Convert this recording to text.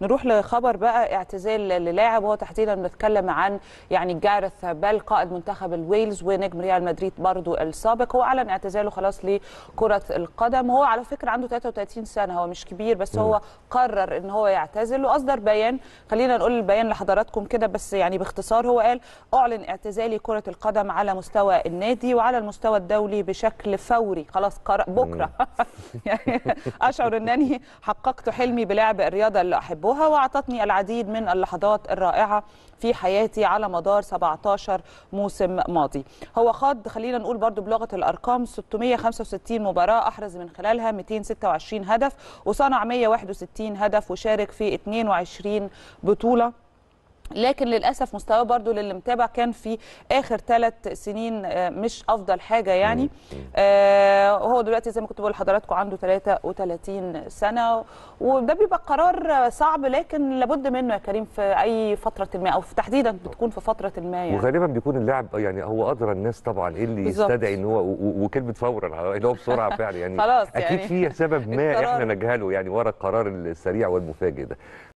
نروح لخبر بقى اعتزال للاعب وهو تحديدا بنتكلم عن يعني جارث بال قائد منتخب الويلز ونجم ريال مدريد برضو السابق هو اعلن اعتزاله خلاص لكره القدم هو على فكره عنده 33 سنه هو مش كبير بس هو قرر ان هو يعتزل واصدر بيان خلينا نقول البيان لحضراتكم كده بس يعني باختصار هو قال اعلن اعتزالي كره القدم على مستوى النادي وعلى المستوى الدولي بشكل فوري خلاص بكره يعني اشعر انني حققت حلمي بلعب الرياضه اللي احبها أحبها وأعطتني العديد من اللحظات الرائعة في حياتي على مدار 17 موسم ماضي هو خاض خلينا نقول برضو بلغة الأرقام 665 مباراة أحرز من خلالها 226 هدف وصنع 161 هدف وشارك في 22 بطولة لكن للاسف مستواه برضو للي متابع كان في اخر ثلاث سنين آه، مش افضل حاجه يعني آه هو دلوقتي زي ما كنت بقول لحضراتكم عنده 33 سنه وده بيبقى قرار صعب لكن لابد منه يا كريم في اي فتره ما او في تحديدا بتكون في فتره ما يعني وغالبا بيكون اللاعب يعني هو ادرى الناس طبعا ايه اللي يستدعي ان هو وكلمه فورا اللي هو بسرعه فعلا يعني خلاص اكيد يعني في سبب ما احنا نجهله يعني ورا القرار السريع والمفاجئ ده